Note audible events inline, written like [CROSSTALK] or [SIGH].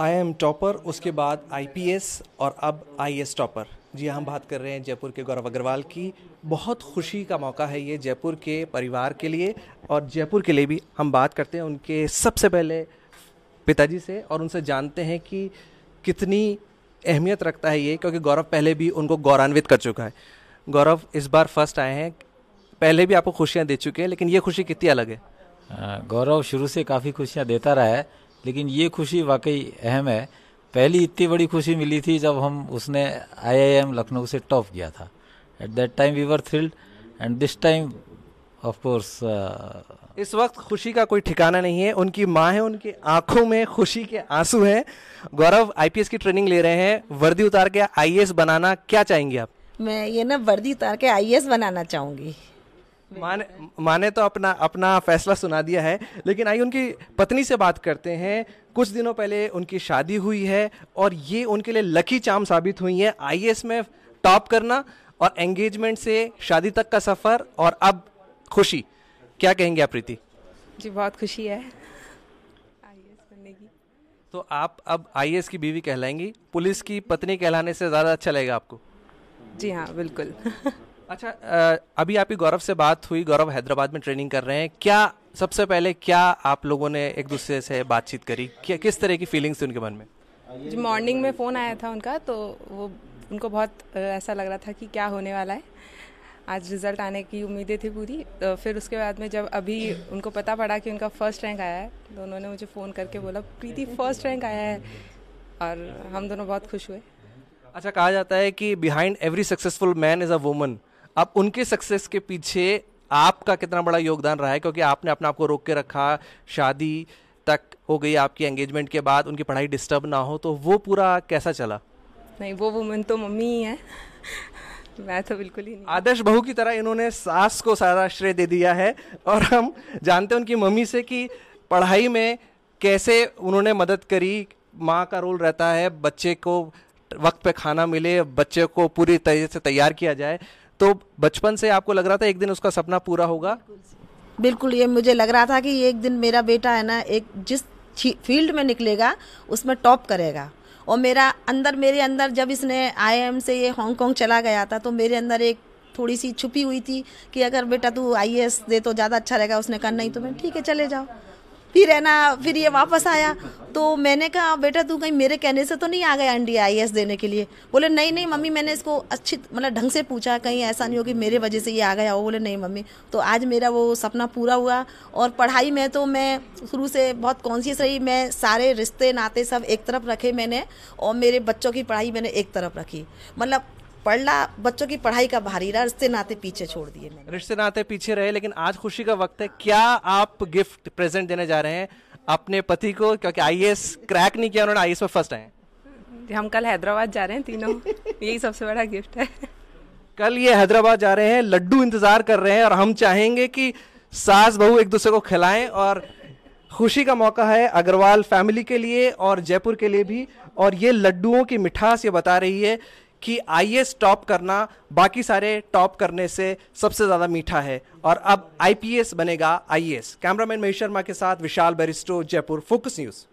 I am topper उसके बाद आई और अब एस टॉपर जी हाँ, हम बात कर रहे हैं जयपुर के गौरव अग्रवाल की बहुत खुशी का मौका है ये जयपुर के परिवार के लिए और जयपुर के लिए भी हम बात करते हैं उनके सबसे पहले पिताजी से और उनसे जानते हैं कि कितनी अहमियत रखता है ये क्योंकि गौरव पहले भी उनको गौरवान्वित कर चुका है गौरव इस बार फर्स्ट आए हैं पहले भी आपको खुशियाँ दे चुके हैं लेकिन ये खुशी कितनी अलग है गौरव शुरू से काफ़ी खुशियाँ देता रहा है लेकिन ये खुशी वाकई अहम है पहली इतनी बड़ी खुशी मिली थी जब हम उसने आईआईएम लखनऊ से टॉप किया था at that time we were thrilled and this time of course इस वक्त खुशी का कोई ठिकाना नहीं है उनकी माँ है उनकी आंखों में खुशी के आंसू हैं गौरव आईपीएस की ट्रेनिंग ले रहे हैं वर्दी उतार के आईएएस बनाना क्या चाहेंगे आप मैं ये ना वर्दी उतार के आईएएस बनाना चाहूँगी माने माने तो अपना अपना फैसला सुना दिया है लेकिन आइए उनकी पत्नी से बात करते हैं कुछ दिनों पहले उनकी शादी हुई है और ये उनके लिए लकी चाम साबित हुई है आई में टॉप करना और एंगेजमेंट से शादी तक का सफ़र और अब खुशी क्या कहेंगे आप प्रीति जी बहुत खुशी है की तो आप अब आई की बीवी कहलाएंगी पुलिस की पत्नी कहलाने से ज़्यादा अच्छा लगेगा आपको जी हाँ बिल्कुल [LAUGHS] अच्छा अभी आपकी गौरव से बात हुई गौरव हैदराबाद में ट्रेनिंग कर रहे हैं क्या सबसे पहले क्या आप लोगों ने एक दूसरे से बातचीत करी क्या किस तरह की फीलिंग्स थी उनके मन में जी मॉर्निंग में फ़ोन आया था उनका तो वो उनको बहुत ऐसा लग रहा था कि क्या होने वाला है आज रिज़ल्ट आने की उम्मीदें थी पूरी तो फिर उसके बाद में जब अभी उनको पता पड़ा कि उनका फ़र्स्ट रैंक आया है तो उन्होंने मुझे फ़ोन करके बोला प्रीति फर्स्ट रैंक आया है और हम दोनों बहुत खुश हुए अच्छा कहा जाता है कि behind every successful man is a woman अब उनकी सक्सेस के पीछे आपका कितना बड़ा योगदान रहा है क्योंकि आपने अपने आप को रोक के रखा शादी तक हो गई आपकी एंगेजमेंट के बाद उनकी पढ़ाई डिस्टर्ब ना हो तो वो पूरा कैसा चला नहीं वो वुमेन तो मम्मी ही है मैं तो बिल्कुल ही नहीं आदर्श बहू की तरह इन्होंने सास को सारा श्रेय दे दिया है और हम जानते हैं उनकी मम्मी से कि पढ़ाई में कैसे उन्होंने मदद करी माँ का रोल रहता है बच्चे को वक्त पे खाना मिले बच्चे को पूरी तरह से तैयार किया जाए तो बचपन से आपको लग रहा था एक दिन उसका सपना पूरा होगा बिल्कुल ये मुझे लग रहा था कि एक दिन मेरा बेटा है ना एक जिस फील्ड में निकलेगा उसमें टॉप करेगा और मेरा अंदर मेरे अंदर जब इसने आई से ये हांगकांग चला गया था तो मेरे अंदर एक थोड़ी सी छुपी हुई थी कि अगर बेटा तू आई दे तो ज़्यादा अच्छा रहेगा उसने कहा नहीं तो मैं ठीक है चले जाओ फिर है ना फिर ये वापस आया तो मैंने कहा बेटा तू कहीं मेरे कहने से तो नहीं आ गया आई देने के लिए बोले नहीं नहीं मम्मी मैंने इसको अच्छी मतलब ढंग से पूछा कहीं ऐसा नहीं हो कि मेरे वजह से ये आ गया हो बोले नहीं मम्मी तो आज मेरा वो सपना पूरा हुआ और पढ़ाई में तो मैं शुरू से बहुत कॉन्शियस रही मैं सारे रिश्ते नाते सब एक तरफ रखे मैंने और मेरे बच्चों की पढ़ाई मैंने एक तरफ रखी मतलब पढ़ला बच्चों की पढ़ाई का भारी रहा रिश्ते नाते पीछे छोड़ दिए मैंने रिश्ते नाते पीछे रहे लेकिन आज खुशी का वक्त है क्या आप गिफ्ट प्रेजेंट देने जा रहे हैं अपने पति को क्योंकि आई क्रैक नहीं किया उन्होंने आई में फर्स्ट आए हम कल हैदराबाद जा रहे हैं तीनों यही सबसे बड़ा गिफ्ट है कल ये हैदराबाद जा रहे हैं लड्डू इंतजार कर रहे हैं और हम चाहेंगे कि सास बहू एक दूसरे को खिलाएं और खुशी का मौका है अग्रवाल फैमिली के लिए और जयपुर के लिए भी और ये लड्डुओं की मिठास ये बता रही है कि आई टॉप करना बाकी सारे टॉप करने से सबसे ज़्यादा मीठा है और अब आईपीएस बनेगा आईएएस कैमरामैन महेश शर्मा के साथ विशाल बेरिस्टो जयपुर फोकस न्यूज़